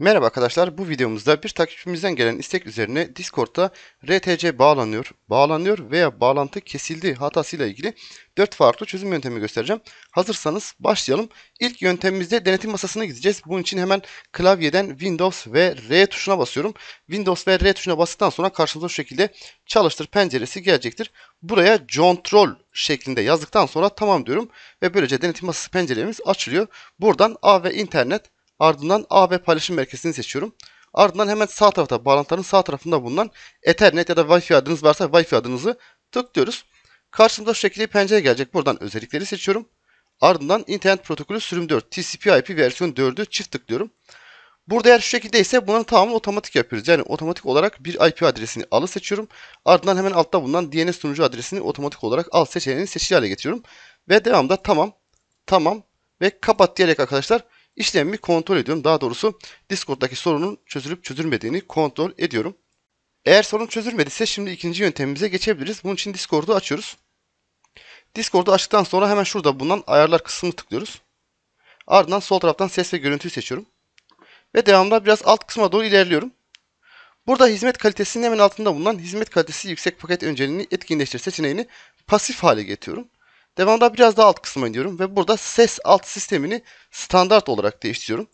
Merhaba arkadaşlar, bu videomuzda bir takipçimizden gelen istek üzerine Discord'da RTC bağlanıyor, bağlanıyor veya bağlantı kesildi hatasıyla ilgili 4 farklı çözüm yöntemi göstereceğim. Hazırsanız başlayalım. İlk yöntemimizde denetim masasına gideceğiz. Bunun için hemen klavyeden Windows ve R tuşuna basıyorum. Windows ve R tuşuna bastıktan sonra karşımıza şu şekilde çalıştır penceresi gelecektir. Buraya control şeklinde yazdıktan sonra tamam diyorum ve böylece denetim masası penceremiz açılıyor. Buradan A ve internet Ardından A ve paylaşım merkezini seçiyorum. Ardından hemen sağ tarafta bağlantıların sağ tarafında bulunan Ethernet ya da Wi-Fi adınız varsa Wi-Fi adınızı tıklıyoruz. Karşımıza şu şekilde bir pencere gelecek. Buradan özellikleri seçiyorum. Ardından internet protokolü sürüm 4 TCP IP versiyon 4'ü çift tıklıyorum. Burada eğer şu şekilde ise bunun tamamını otomatik yapıyoruz. Yani otomatik olarak bir IP adresini alı seçiyorum. Ardından hemen altta bulunan DNS sunucu adresini otomatik olarak al seçeneğini seçili hale getiriyorum. Ve devamda tamam, tamam ve kapat diyerek arkadaşlar işlemi kontrol ediyorum. Daha doğrusu Discord'daki sorunun çözülüp çözülmediğini kontrol ediyorum. Eğer sorun çözülmediyse şimdi ikinci yöntemimize geçebiliriz. Bunun için Discord'u açıyoruz. Discord'u açtıktan sonra hemen şurada bulunan ayarlar kısmını tıklıyoruz. Ardından sol taraftan ses ve görüntüyü seçiyorum. Ve devamında biraz alt kısma doğru ilerliyorum. Burada hizmet kalitesinin hemen altında bulunan hizmet kalitesi yüksek paket önceliğini etkinleştir seçeneğini pasif hale getiriyorum. Devamda biraz daha alt kısma iniyorum ve burada ses alt sistemini standart olarak değiştiriyorum.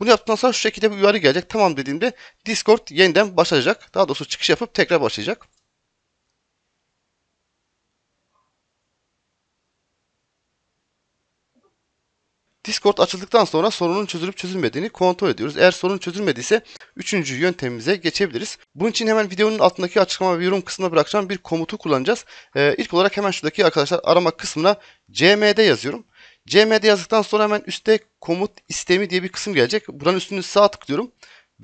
Bunu yaptıktan sonra şu şekilde bir uyarı gelecek. Tamam dediğimde Discord yeniden başlayacak. Daha doğrusu çıkış yapıp tekrar başlayacak. Discord açıldıktan sonra sorunun çözülüp çözülmediğini kontrol ediyoruz. Eğer sorun çözülmediyse üçüncü yöntemimize geçebiliriz. Bunun için hemen videonun altındaki açıklama ve yorum kısmına bırakacağım bir komutu kullanacağız. Ee, ilk olarak hemen şuradaki arkadaşlar arama kısmına cmd yazıyorum. cmd yazdıktan sonra hemen üstte komut istemi diye bir kısım gelecek. Buranın üstünü sağ tıklıyorum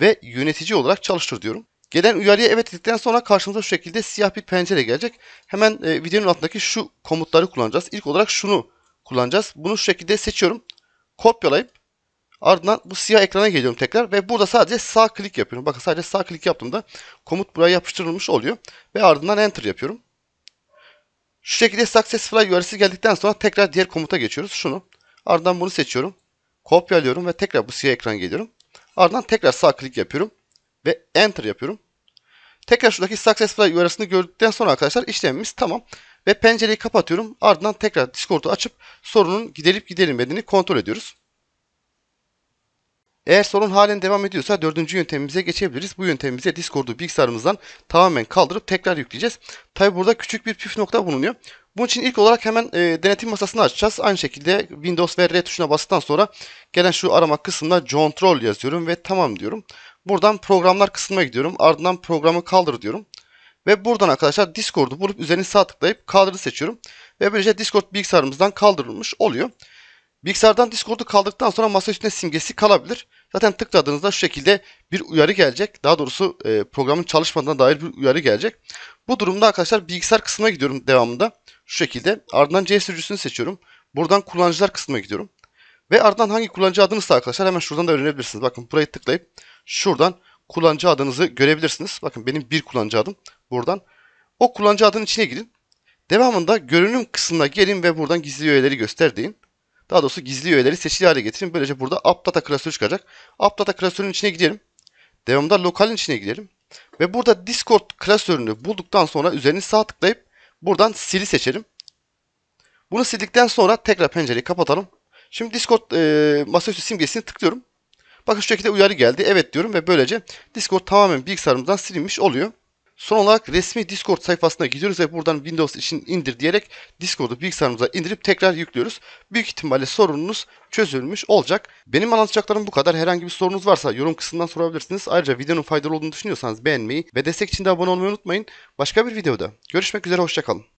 ve yönetici olarak çalıştır diyorum. Gelen uyarıya evet dedikten sonra karşımıza şu şekilde siyah bir pencere gelecek. Hemen e, videonun altındaki şu komutları kullanacağız. İlk olarak şunu kullanacağız. Bunu şu şekilde seçiyorum kopyalayıp ardından bu siyah ekrana geliyorum tekrar ve burada sadece sağ klik yapıyorum. Bakın sadece sağ klik yaptığımda komut buraya yapıştırılmış oluyor ve ardından enter yapıyorum. Şu şekilde successful URL'si geldikten sonra tekrar diğer komuta geçiyoruz. Şunu. Ardından bunu seçiyorum. Kopyalıyorum ve tekrar bu siyah ekran geliyorum. Ardından tekrar sağ klik yapıyorum ve enter yapıyorum. Tekrar şuradaki successful URL'sini gördükten sonra arkadaşlar işlemimiz tamam ve pencereyi kapatıyorum. Ardından tekrar Discord'u açıp sorunun giderilip giderilmediğini kontrol ediyoruz. Eğer sorun halen devam ediyorsa dördüncü yöntemimize geçebiliriz. Bu yöntemimize Discord'u bilgisayarımızdan tamamen kaldırıp tekrar yükleyeceğiz. Tabi burada küçük bir püf nokta bulunuyor. Bunun için ilk olarak hemen e, denetim masasını açacağız. Aynı şekilde Windows ve R tuşuna bastıktan sonra gelen şu arama kısmına control yazıyorum ve tamam diyorum. Buradan programlar kısmına gidiyorum. Ardından programı kaldır diyorum. Ve buradan arkadaşlar Discord'u bulup üzerine sağ tıklayıp kaldırı seçiyorum. Ve böylece Discord bilgisayarımızdan kaldırılmış oluyor. Bilgisayardan Discord'u kaldıktan sonra masa üstünde simgesi kalabilir. Zaten tıkladığınızda şu şekilde bir uyarı gelecek. Daha doğrusu e, programın çalışmadığına dair bir uyarı gelecek. Bu durumda arkadaşlar bilgisayar kısmına gidiyorum devamında. Şu şekilde. Ardından C sürücüsünü seçiyorum. Buradan kullanıcılar kısmına gidiyorum. Ve ardından hangi kullanıcı adınızsa arkadaşlar hemen şuradan da öğrenebilirsiniz. Bakın burayı tıklayıp şuradan kullanıcı adınızı görebilirsiniz. Bakın benim bir kullanıcı adım buradan. O kullanıcı adının içine gidin. Devamında görünüm kısmına gelin ve buradan gizli üyeleri göster deyin. Daha doğrusu gizli üyeleri seçili hale getirin. Böylece burada AppData klasörü çıkacak. AppData klasörünün içine gidelim. Devamında lokalin içine gidelim. Ve burada Discord klasörünü bulduktan sonra üzerine sağ tıklayıp buradan sili seçelim. Bunu sildikten sonra tekrar pencereyi kapatalım. Şimdi Discord e, masaüstü simgesini tıklıyorum. Bakın şu şekilde uyarı geldi. Evet diyorum ve böylece Discord tamamen bilgisayarımızdan silinmiş oluyor. Son olarak resmi Discord sayfasına gidiyoruz ve buradan Windows için indir diyerek Discord'u bilgisayarımıza indirip tekrar yüklüyoruz. Büyük ihtimalle sorununuz çözülmüş olacak. Benim anlatacaklarım bu kadar. Herhangi bir sorunuz varsa yorum kısmından sorabilirsiniz. Ayrıca videonun faydalı olduğunu düşünüyorsanız beğenmeyi ve destek için de abone olmayı unutmayın. Başka bir videoda görüşmek üzere hoşçakalın.